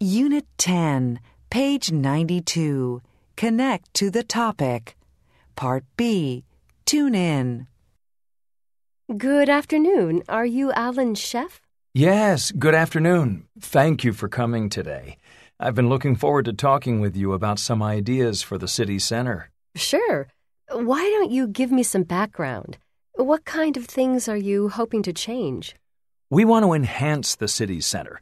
Unit 10, page 92. Connect to the topic. Part B. Tune in. Good afternoon. Are you Alan's chef? Yes, good afternoon. Thank you for coming today. I've been looking forward to talking with you about some ideas for the city center. Sure. Why don't you give me some background? What kind of things are you hoping to change? We want to enhance the city center.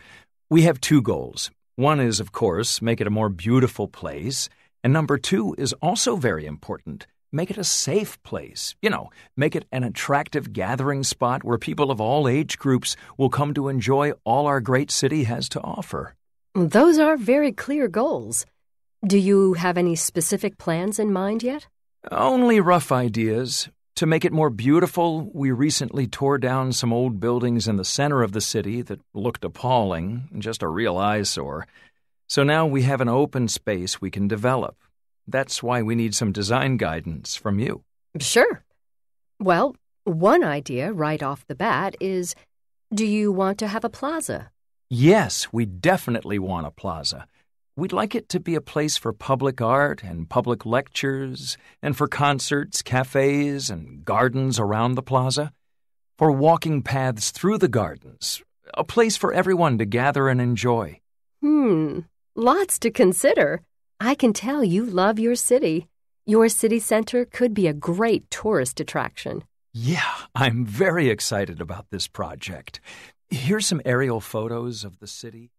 We have two goals one is, of course, make it a more beautiful place, and number two is also very important. Make it a safe place. You know, make it an attractive gathering spot where people of all age groups will come to enjoy all our great city has to offer. Those are very clear goals. Do you have any specific plans in mind yet? Only rough ideas. To make it more beautiful, we recently tore down some old buildings in the center of the city that looked appalling, just a real eyesore. So now we have an open space we can develop. That's why we need some design guidance from you. Sure. Well, one idea right off the bat is do you want to have a plaza? Yes, we definitely want a plaza. We'd like it to be a place for public art and public lectures, and for concerts, cafes, and gardens around the plaza, for walking paths through the gardens, a place for everyone to gather and enjoy. Hmm, lots to consider. I can tell you love your city. Your city center could be a great tourist attraction. Yeah, I'm very excited about this project. Here's some aerial photos of the city.